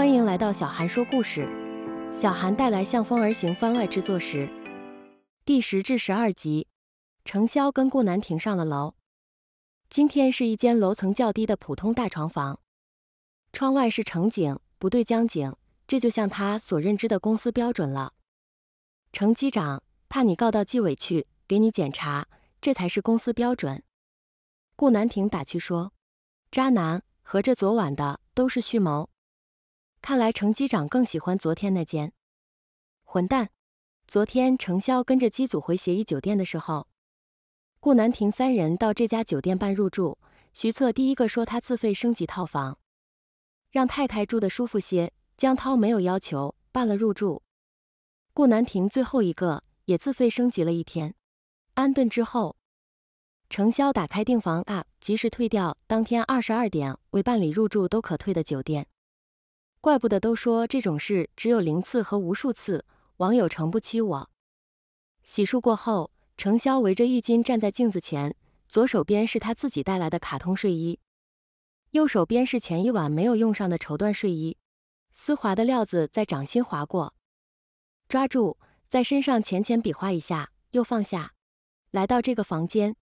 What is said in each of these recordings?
欢迎来到小韩说故事，小韩带来《向风而行》番外制作时第十至十二集。程潇跟顾南亭上了楼，今天是一间楼层较低的普通大床房，窗外是城景，不对江景，这就像他所认知的公司标准了。程机长怕你告到纪委去，给你检查，这才是公司标准。顾南亭打趣说：“渣男，合着昨晚的都是蓄谋。”看来程机长更喜欢昨天那间。混蛋！昨天程潇跟着机组回协议酒店的时候，顾南亭三人到这家酒店办入住。徐策第一个说他自费升级套房，让太太住的舒服些。江涛没有要求，办了入住。顾南亭最后一个，也自费升级了一天。安顿之后，程潇打开订房 app，及时退掉当天二十二点未办理入住都可退的酒店。怪不得都说这种事只有零次和无数次。网友诚不欺我。洗漱过后，程潇围着浴巾站在镜子前，左手边是他自己带来的卡通睡衣，右手边是前一晚没有用上的绸缎睡衣，丝滑的料子在掌心划过，抓住，在身上浅浅比划一下，又放下。来到这个房间，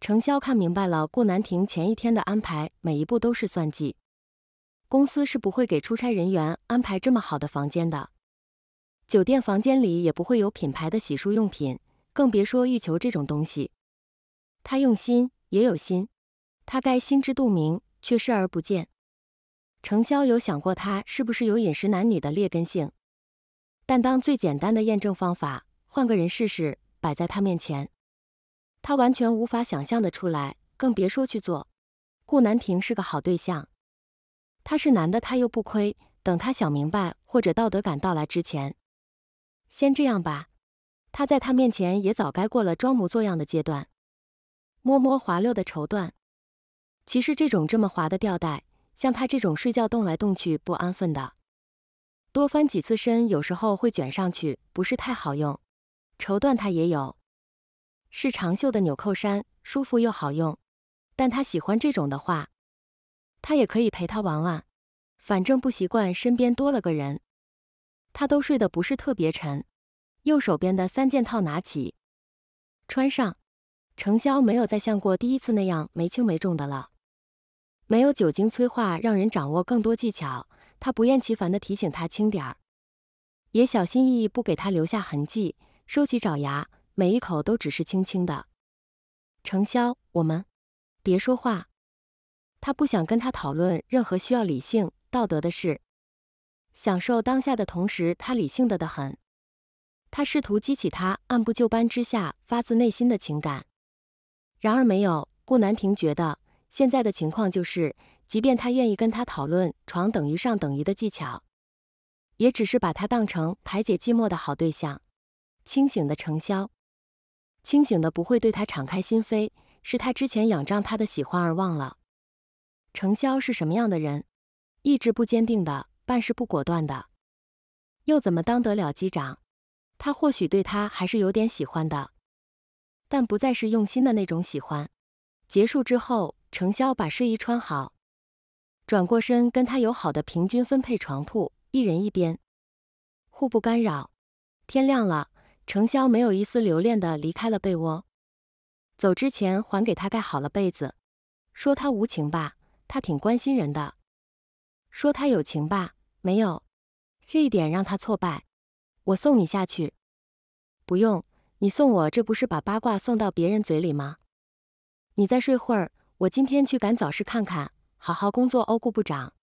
程潇看明白了顾南亭前一天的安排，每一步都是算计。公司是不会给出差人员安排这么好的房间的，酒店房间里也不会有品牌的洗漱用品，更别说浴球这种东西。他用心也有心，他该心知肚明，却视而不见。程潇有想过他是不是有饮食男女的劣根性，但当最简单的验证方法换个人试试摆在他面前，他完全无法想象的出来，更别说去做。顾南亭是个好对象。他是男的，他又不亏。等他想明白或者道德感到来之前，先这样吧。他在他面前也早该过了装模作样的阶段。摸摸滑溜的绸缎，其实这种这么滑的吊带，像他这种睡觉动来动去不安分的，多翻几次身，有时候会卷上去，不是太好用。绸缎他也有，是长袖的纽扣衫，舒服又好用。但他喜欢这种的话。他也可以陪他玩玩，反正不习惯身边多了个人，他都睡得不是特别沉。右手边的三件套拿起，穿上。程潇没有再像过第一次那样没轻没重的了，没有酒精催化，让人掌握更多技巧，他不厌其烦的提醒他轻点儿，也小心翼翼不给他留下痕迹，收起爪牙，每一口都只是轻轻的。程潇，我们别说话。他不想跟他讨论任何需要理性道德的事，享受当下的同时，他理性得的很。他试图激起他按部就班之下发自内心的情感，然而没有。顾南亭觉得现在的情况就是，即便他愿意跟他讨论床等于上等于的技巧，也只是把他当成排解寂寞的好对象。清醒的程潇，清醒的不会对他敞开心扉，是他之前仰仗他的喜欢而忘了。程潇是什么样的人？意志不坚定的，办事不果断的，又怎么当得了机长？他或许对他还是有点喜欢的，但不再是用心的那种喜欢。结束之后，程潇把睡衣穿好，转过身跟他友好的平均分配床铺，一人一边，互不干扰。天亮了，程潇没有一丝留恋的离开了被窝，走之前还给他盖好了被子，说他无情吧。他挺关心人的，说他有情吧，没有，这一点让他挫败。我送你下去，不用你送我，这不是把八卦送到别人嘴里吗？你再睡会儿，我今天去赶早市看看，好好工作哦，顾部长。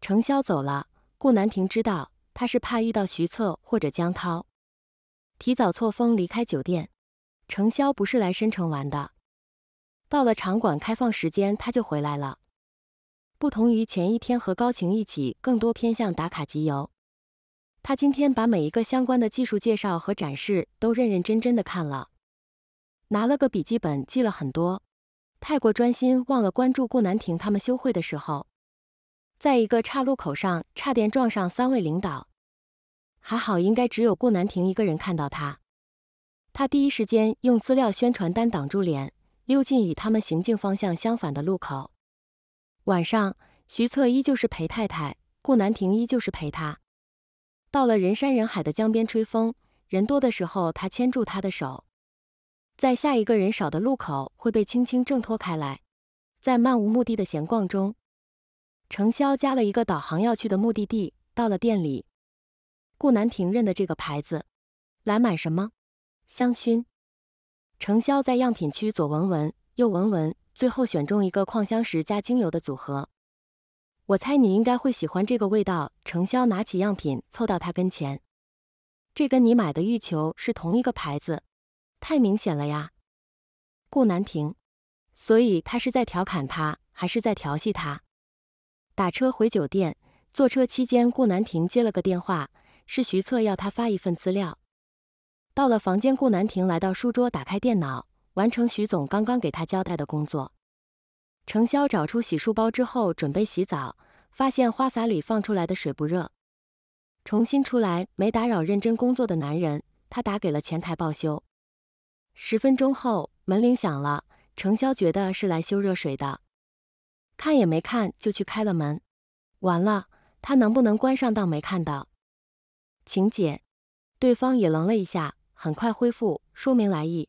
程潇走了，顾南亭知道他是怕遇到徐策或者江涛，提早错峰离开酒店。程潇不是来申城玩的，到了场馆开放时间他就回来了。不同于前一天和高晴一起，更多偏向打卡集邮。他今天把每一个相关的技术介绍和展示都认认真真的看了，拿了个笔记本记了很多。太过专心，忘了关注顾南亭他们休会的时候，在一个岔路口上差点撞上三位领导，还好应该只有顾南亭一个人看到他。他第一时间用资料宣传单挡住脸，溜进与他们行进方向相反的路口。晚上，徐策依旧是陪太太，顾南亭依旧是陪他。到了人山人海的江边吹风，人多的时候，他牵住他的手，在下一个人少的路口会被轻轻挣脱开来。在漫无目的的闲逛中，程潇加了一个导航要去的目的地。到了店里，顾南亭认得这个牌子，来买什么？香薰。程潇在样品区左闻闻，右闻闻。最后选中一个矿香石加精油的组合，我猜你应该会喜欢这个味道。程潇拿起样品凑到他跟前，这跟你买的浴球是同一个牌子，太明显了呀！顾南亭，所以他是在调侃他，还是在调戏他？打车回酒店，坐车期间，顾南亭接了个电话，是徐策要他发一份资料。到了房间，顾南亭来到书桌，打开电脑。完成徐总刚刚给他交代的工作，程潇找出洗漱包之后准备洗澡，发现花洒里放出来的水不热，重新出来没打扰认真工作的男人，他打给了前台报修。十分钟后门铃响了，程潇觉得是来修热水的，看也没看就去开了门。完了，他能不能关上当没看到？请柬，对方也愣了一下，很快恢复，说明来意。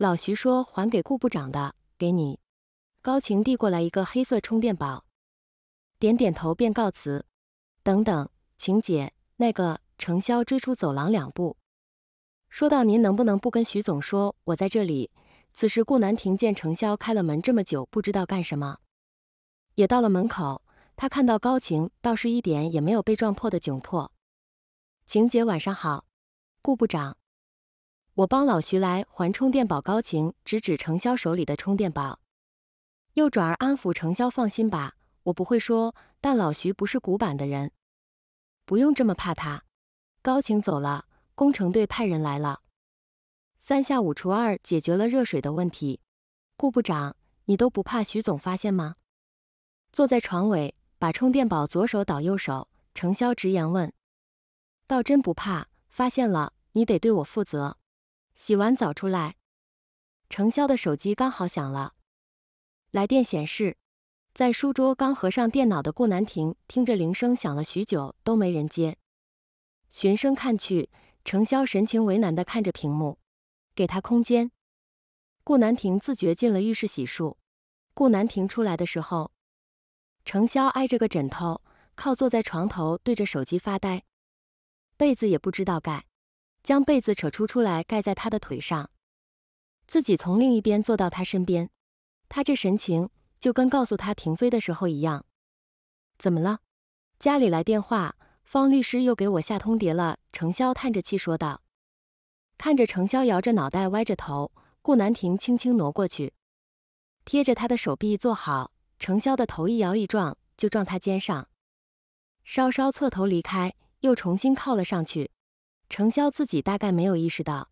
老徐说：“还给顾部长的，给你。”高晴递过来一个黑色充电宝，点点头便告辞。等等，晴姐，那个……程潇追出走廊两步，说到：“您能不能不跟徐总说，我在这里？”此时，顾南亭见程潇开了门这么久，不知道干什么，也到了门口。他看到高晴，倒是一点也没有被撞破的窘迫。晴姐，晚上好，顾部长。我帮老徐来还充电宝，高晴指指程潇手里的充电宝，又转而安抚程潇：“放心吧，我不会说。”但老徐不是古板的人，不用这么怕他。高晴走了，工程队派人来了，三下五除二解决了热水的问题。顾部长，你都不怕徐总发现吗？坐在床尾，把充电宝左手倒右手，程潇直言问：“倒真不怕？发现了，你得对我负责。”洗完澡出来，程潇的手机刚好响了，来电显示，在书桌刚合上电脑的顾南亭听着铃声响了许久都没人接，循声看去，程潇神情为难的看着屏幕，给他空间。顾南亭自觉进了浴室洗漱，顾南亭出来的时候，程潇挨着个枕头靠坐在床头对着手机发呆，被子也不知道盖。将被子扯出出来，盖在他的腿上，自己从另一边坐到他身边。他这神情就跟告诉他停飞的时候一样。怎么了？家里来电话，方律师又给我下通牒了。程潇叹着气说道。看着程潇摇着脑袋，歪着头，顾南亭轻轻挪过去，贴着他的手臂坐好。程潇的头一摇一撞，就撞他肩上，稍稍侧头离开，又重新靠了上去。程潇自己大概没有意识到，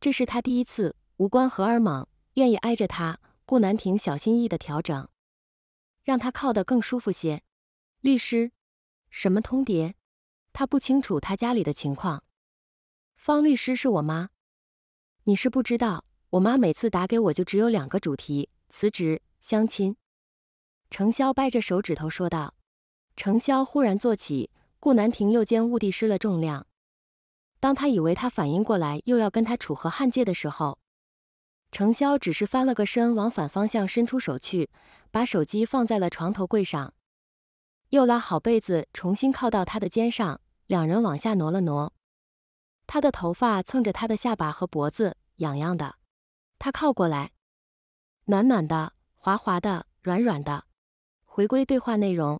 这是他第一次无关荷尔蒙，愿意挨着他。顾南亭小心翼翼的调整，让他靠得更舒服些。律师，什么通牒？他不清楚他家里的情况。方律师是我妈，你是不知道，我妈每次打给我就只有两个主题：辞职、相亲。程潇掰着手指头说道。程潇忽然坐起，顾南亭右肩兀地失了重量。当他以为他反应过来又要跟他楚河汉界的时候，程潇只是翻了个身，往反方向伸出手去，把手机放在了床头柜上，又拉好被子，重新靠到他的肩上。两人往下挪了挪，他的头发蹭着他的下巴和脖子，痒痒的。他靠过来，暖暖的，滑滑的，软软的。回归对话内容，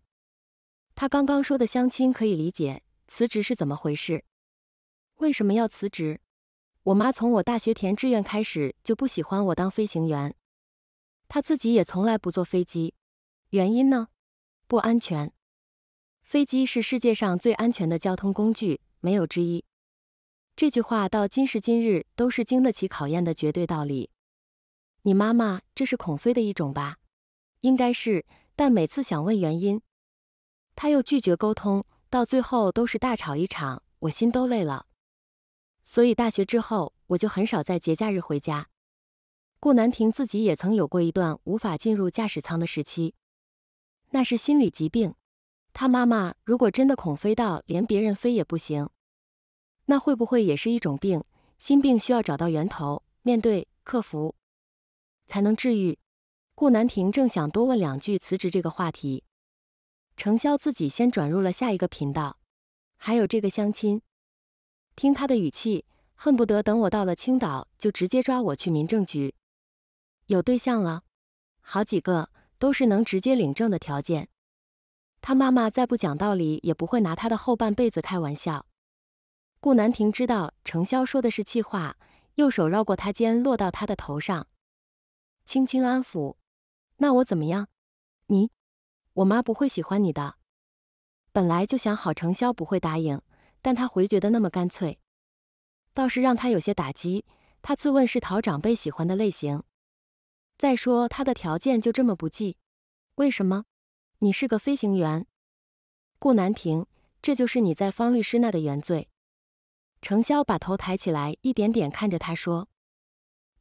他刚刚说的相亲可以理解，辞职是怎么回事？为什么要辞职？我妈从我大学填志愿开始就不喜欢我当飞行员，她自己也从来不坐飞机。原因呢？不安全。飞机是世界上最安全的交通工具，没有之一。这句话到今时今日都是经得起考验的绝对道理。你妈妈这是恐飞的一种吧？应该是，但每次想问原因，她又拒绝沟通，到最后都是大吵一场，我心都累了。所以大学之后，我就很少在节假日回家。顾南亭自己也曾有过一段无法进入驾驶舱的时期，那是心理疾病。他妈妈如果真的恐飞到连别人飞也不行，那会不会也是一种病？心病需要找到源头，面对、克服，才能治愈。顾南亭正想多问两句辞职这个话题，程潇自己先转入了下一个频道，还有这个相亲。听他的语气，恨不得等我到了青岛就直接抓我去民政局。有对象了，好几个，都是能直接领证的条件。他妈妈再不讲道理，也不会拿他的后半辈子开玩笑。顾南亭知道程潇说的是气话，右手绕过他肩，落到他的头上，轻轻安抚：“那我怎么样？你，我妈不会喜欢你的。本来就想好，程潇不会答应。”但他回绝的那么干脆，倒是让他有些打击。他自问是讨长辈喜欢的类型，再说他的条件就这么不济，为什么？你是个飞行员，顾南亭，这就是你在方律师那的原罪。程潇把头抬起来，一点点看着他说，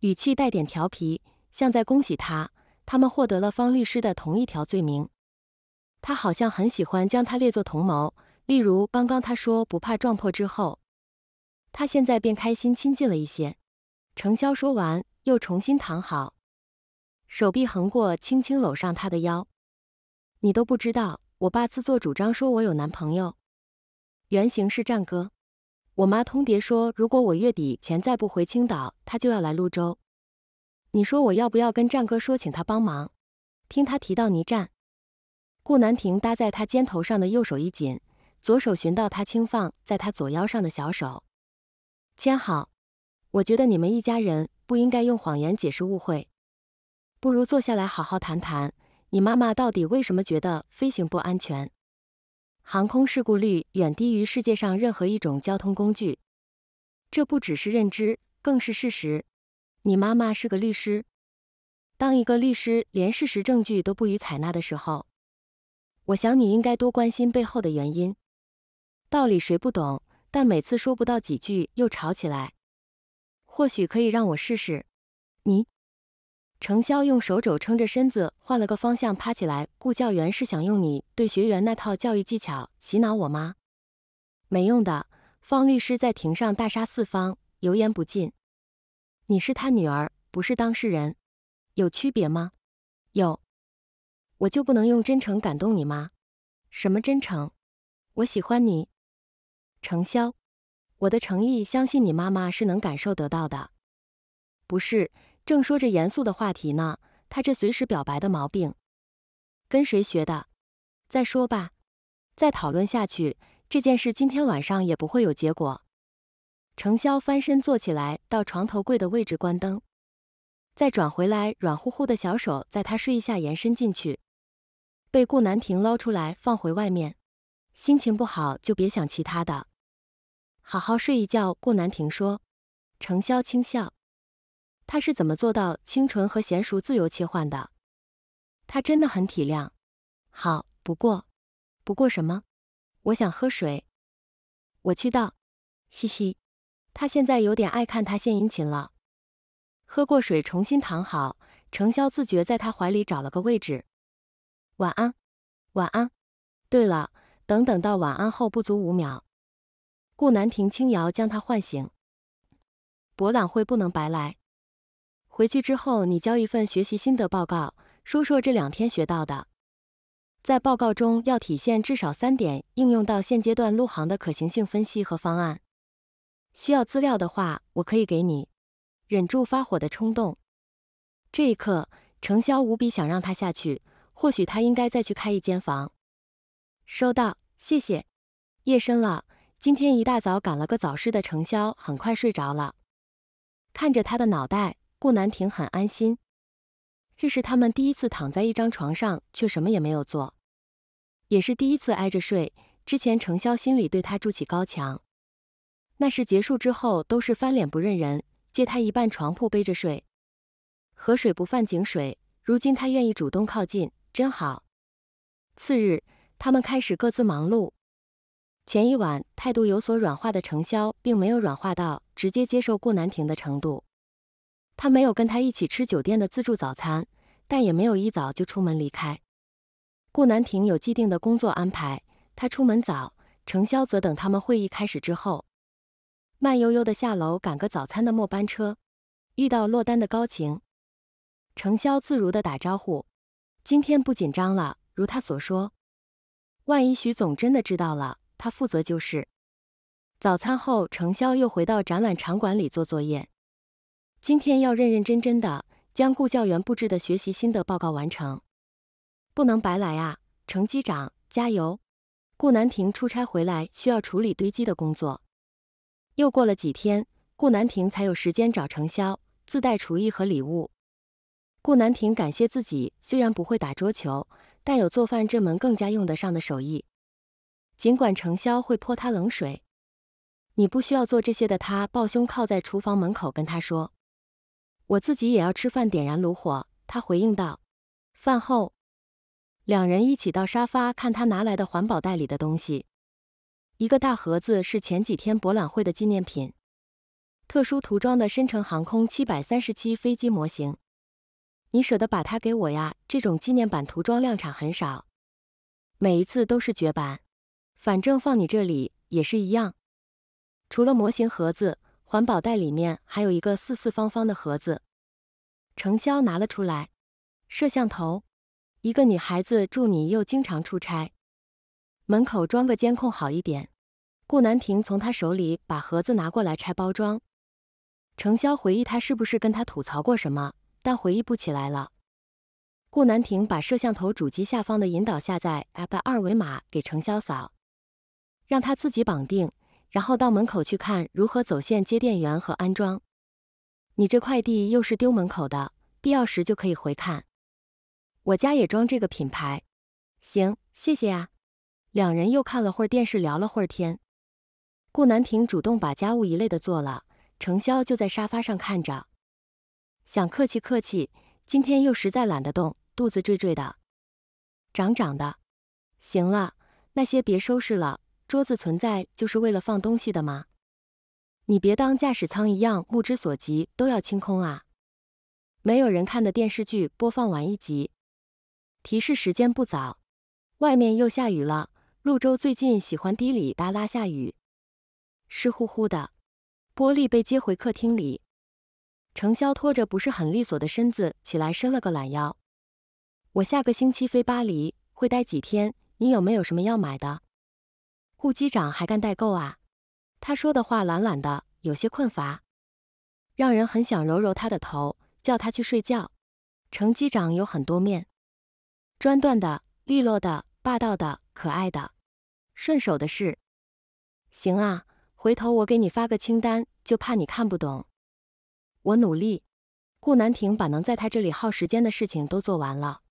语气带点调皮，像在恭喜他他们获得了方律师的同一条罪名。他好像很喜欢将他列作同谋。例如，刚刚他说不怕撞破之后，他现在便开心亲近了一些。程潇说完，又重新躺好，手臂横过，轻轻搂上他的腰。你都不知道，我爸自作主张说我有男朋友，原型是战哥。我妈通牒说，如果我月底前再不回青岛，他就要来泸州。你说我要不要跟战哥说，请他帮忙？听他提到倪战，顾南亭搭在他肩头上的右手一紧。左手寻到他轻放在他左腰上的小手，牵好。我觉得你们一家人不应该用谎言解释误会，不如坐下来好好谈谈。你妈妈到底为什么觉得飞行不安全？航空事故率远低于世界上任何一种交通工具，这不只是认知，更是事实。你妈妈是个律师，当一个律师连事实证据都不予采纳的时候，我想你应该多关心背后的原因。道理谁不懂？但每次说不到几句又吵起来。或许可以让我试试你。程潇用手肘撑着身子，换了个方向趴起来。顾教员是想用你对学员那套教育技巧洗脑我吗？没用的。方律师在庭上大杀四方，油盐不进。你是他女儿，不是当事人，有区别吗？有。我就不能用真诚感动你吗？什么真诚？我喜欢你。程潇，我的诚意，相信你妈妈是能感受得到的。不是，正说着严肃的话题呢，他这随时表白的毛病，跟谁学的？再说吧，再讨论下去，这件事今天晚上也不会有结果。程潇翻身坐起来，到床头柜的位置关灯，再转回来，软乎乎的小手在他睡衣下延伸进去，被顾南亭捞出来放回外面。心情不好就别想其他的。好好睡一觉，顾南亭说。程潇轻笑，他是怎么做到清纯和娴熟自由切换的？他真的很体谅。好，不过，不过什么？我想喝水。我去倒。嘻嘻，他现在有点爱看他献殷勤了。喝过水，重新躺好。程潇自觉在他怀里找了个位置。晚安，晚安。对了，等等，到晚安后不足五秒。顾南亭轻摇，将他唤醒。博览会不能白来。回去之后，你交一份学习心得报告，说说这两天学到的。在报告中要体现至少三点应用到现阶段陆航的可行性分析和方案。需要资料的话，我可以给你。忍住发火的冲动。这一刻，程潇无比想让他下去。或许他应该再去开一间房。收到，谢谢。夜深了。今天一大早赶了个早市的程潇很快睡着了，看着他的脑袋，顾南亭很安心。这是他们第一次躺在一张床上，却什么也没有做，也是第一次挨着睡。之前程潇心里对他筑起高墙，那事结束之后都是翻脸不认人，借他一半床铺背着睡。河水不犯井水，如今他愿意主动靠近，真好。次日，他们开始各自忙碌。前一晚态度有所软化的程潇，并没有软化到直接接受顾南亭的程度。他没有跟他一起吃酒店的自助早餐，但也没有一早就出门离开。顾南亭有既定的工作安排，他出门早，程潇则等他们会议开始之后，慢悠悠的下楼赶个早餐的末班车，遇到落单的高晴，程潇自如的打招呼：“今天不紧张了。”如他所说，万一徐总真的知道了。他负责就是早餐后，程潇又回到展览场馆里做作业。今天要认认真真的将顾教员布置的学习心得报告完成，不能白来啊！程机长，加油！顾南亭出差回来需要处理堆积的工作，又过了几天，顾南亭才有时间找程潇，自带厨艺和礼物。顾南亭感谢自己，虽然不会打桌球，但有做饭这门更加用得上的手艺。尽管程潇会泼他冷水，你不需要做这些的。他抱胸靠在厨房门口，跟他说：“我自己也要吃饭，点燃炉火。”他回应道。饭后，两人一起到沙发看他拿来的环保袋里的东西，一个大盒子是前几天博览会的纪念品，特殊涂装的深城航空七百三十七飞机模型。你舍得把它给我呀？这种纪念版涂装量产很少，每一次都是绝版。反正放你这里也是一样。除了模型盒子，环保袋里面还有一个四四方方的盒子。程潇拿了出来，摄像头。一个女孩子住你又经常出差，门口装个监控好一点。顾南亭从他手里把盒子拿过来拆包装。程潇回忆他是不是跟他吐槽过什么，但回忆不起来了。顾南亭把摄像头主机下方的引导下载 APP 二维码给程潇扫。让他自己绑定，然后到门口去看如何走线、接电源和安装。你这快递又是丢门口的，必要时就可以回看。我家也装这个品牌，行，谢谢啊。两人又看了会儿电视，聊了会儿天。顾南亭主动把家务一类的做了，程潇就在沙发上看着，想客气客气，今天又实在懒得动，肚子坠坠的，涨涨的。行了，那些别收拾了。桌子存在就是为了放东西的吗？你别当驾驶舱一样，目之所及都要清空啊！没有人看的电视剧播放完一集，提示时间不早，外面又下雨了。陆州最近喜欢滴里哒拉下雨，湿乎乎的。玻璃被接回客厅里，程潇拖着不是很利索的身子起来伸了个懒腰。我下个星期飞巴黎，会待几天？你有没有什么要买的？顾机长还干代购啊？他说的话懒懒的，有些困乏，让人很想揉揉他的头，叫他去睡觉。程机长有很多面，专断的、利落的、霸道的、可爱的、顺手的事。行啊，回头我给你发个清单，就怕你看不懂。我努力。顾南亭把能在他这里耗时间的事情都做完了。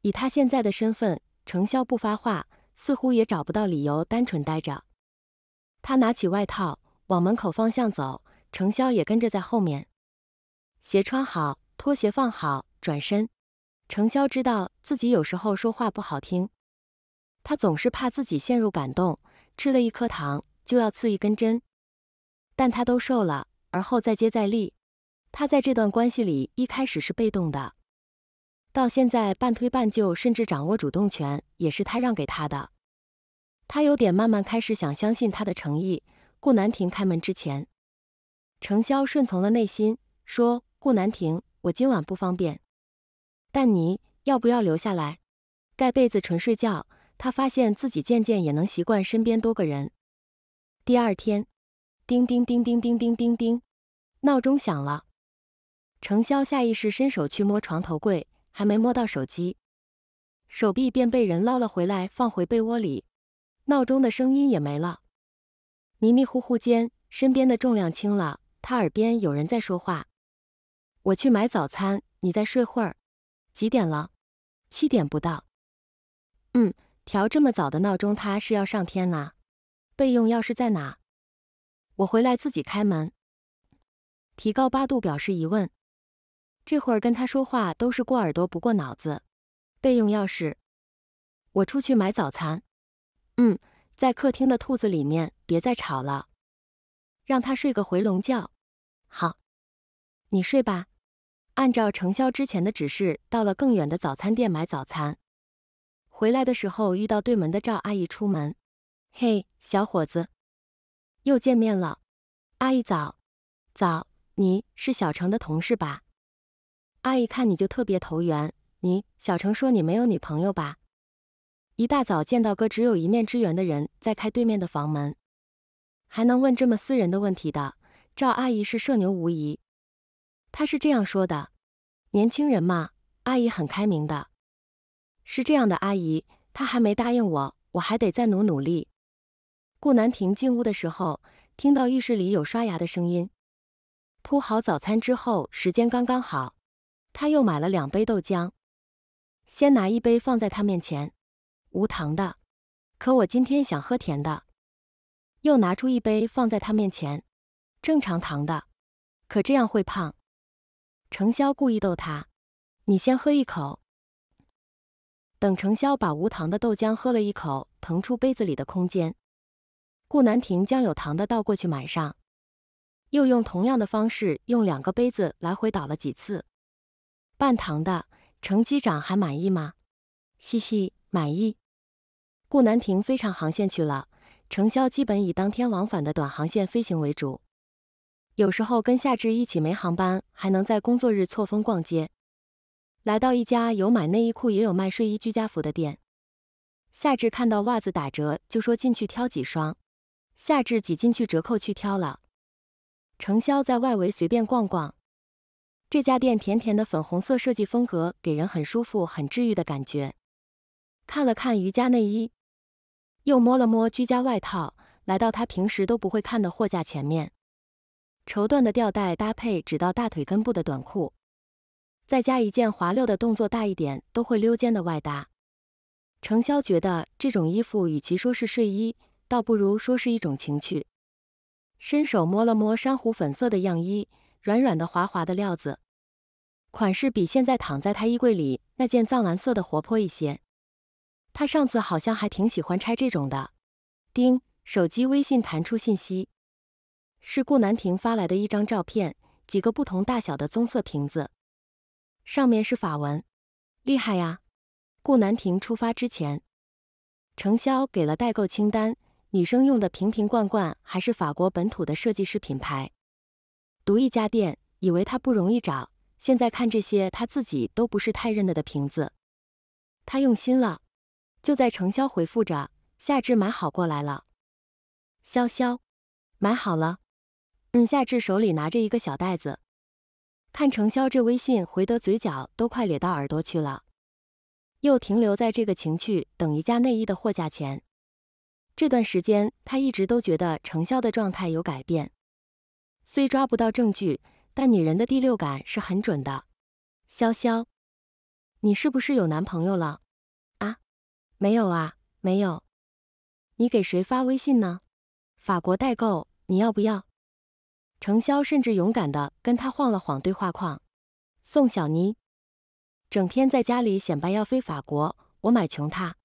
以他现在的身份，程潇不发话。似乎也找不到理由，单纯呆着。他拿起外套，往门口方向走，程潇也跟着在后面。鞋穿好，拖鞋放好，转身。程潇知道自己有时候说话不好听，他总是怕自己陷入感动，吃了一颗糖就要刺一根针。但他都瘦了，而后再接再厉。他在这段关系里一开始是被动的。到现在半推半就，甚至掌握主动权，也是他让给他的。他有点慢慢开始想相信他的诚意。顾南亭开门之前，程潇顺从了内心，说：“顾南亭，我今晚不方便，但你要不要留下来，盖被子纯睡觉？”他发现自己渐渐也能习惯身边多个人。第二天，叮叮叮叮叮叮叮叮，闹钟响了。程潇下意识伸手去摸床头柜。还没摸到手机，手臂便被人捞了回来，放回被窝里，闹钟的声音也没了。迷迷糊糊间，身边的重量轻了，他耳边有人在说话：“我去买早餐，你再睡会儿。”“几点了？”“七点不到。”“嗯，调这么早的闹钟，他是要上天呐。备用钥匙在哪？”“我回来自己开门。”提高八度表示疑问。这会儿跟他说话都是过耳朵不过脑子。备用钥匙，我出去买早餐。嗯，在客厅的兔子里面，别再吵了，让他睡个回笼觉。好，你睡吧。按照程潇之前的指示，到了更远的早餐店买早餐。回来的时候遇到对门的赵阿姨出门。嘿，小伙子，又见面了。阿姨早，早，你是小程的同事吧？阿姨看你就特别投缘，你小程说你没有女朋友吧？一大早见到个只有一面之缘的人在开对面的房门，还能问这么私人的问题的，赵阿姨是社牛无疑。她是这样说的：年轻人嘛，阿姨很开明的。是这样的，阿姨，她还没答应我，我还得再努努力。顾南亭进屋的时候，听到浴室里有刷牙的声音。铺好早餐之后，时间刚刚好。他又买了两杯豆浆，先拿一杯放在他面前，无糖的。可我今天想喝甜的，又拿出一杯放在他面前，正常糖的。可这样会胖。程潇故意逗他：“你先喝一口。”等程潇把无糖的豆浆喝了一口，腾出杯子里的空间，顾南亭将有糖的倒过去满上，又用同样的方式用两个杯子来回倒了几次。半糖的程机长还满意吗？嘻嘻，满意。顾南亭飞长航线去了，程潇基本以当天往返的短航线飞行为主，有时候跟夏至一起没航班，还能在工作日错峰逛街。来到一家有买内衣裤、也有卖睡衣、居家服的店，夏至看到袜子打折，就说进去挑几双。夏至挤进去折扣去挑了，程潇在外围随便逛逛。这家店甜甜的粉红色设计风格，给人很舒服、很治愈的感觉。看了看瑜伽内衣，又摸了摸居家外套，来到他平时都不会看的货架前面。绸缎的吊带搭配只到大腿根部的短裤，再加一件滑溜的动作大一点都会溜肩的外搭。程潇觉得这种衣服与其说是睡衣，倒不如说是一种情趣。伸手摸了摸珊瑚粉色的样衣。软软的、滑滑的料子，款式比现在躺在他衣柜里那件藏蓝色的活泼一些。他上次好像还挺喜欢拆这种的。叮，手机微信弹出信息，是顾南亭发来的一张照片，几个不同大小的棕色瓶子，上面是法文。厉害呀！顾南亭出发之前，程潇给了代购清单，女生用的瓶瓶罐罐还是法国本土的设计师品牌。读一家店，以为它不容易找，现在看这些他自己都不是太认得的瓶子，他用心了。就在程潇回复着夏至买好过来了，潇潇买好了。嗯，夏至手里拿着一个小袋子，看程潇这微信回得嘴角都快咧到耳朵去了，又停留在这个情趣等一家内衣的货架前。这段时间他一直都觉得程潇的状态有改变。虽抓不到证据，但女人的第六感是很准的。潇潇，你是不是有男朋友了？啊？没有啊，没有。你给谁发微信呢？法国代购，你要不要？程潇甚至勇敢的跟他晃了晃对话框。宋小妮，整天在家里显摆要飞法国，我买穷他。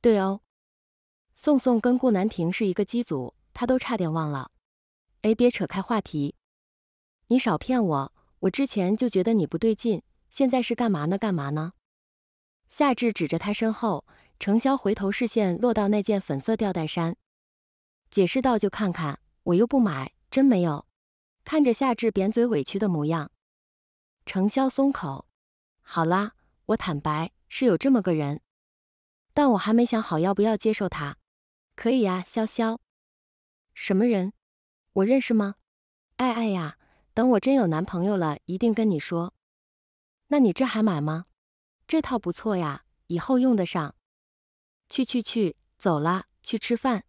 对哦，宋宋跟顾南亭是一个机组，他都差点忘了。哎，别扯开话题！你少骗我，我之前就觉得你不对劲，现在是干嘛呢？干嘛呢？夏至指着他身后，程潇回头，视线落到那件粉色吊带衫，解释道：“就看看，我又不买，真没有。”看着夏至扁嘴委屈的模样，程潇松口：“好啦，我坦白是有这么个人，但我还没想好要不要接受他。”“可以呀，潇潇，什么人？”我认识吗？哎哎呀，等我真有男朋友了，一定跟你说。那你这还买吗？这套不错呀，以后用得上。去去去，走了，去吃饭。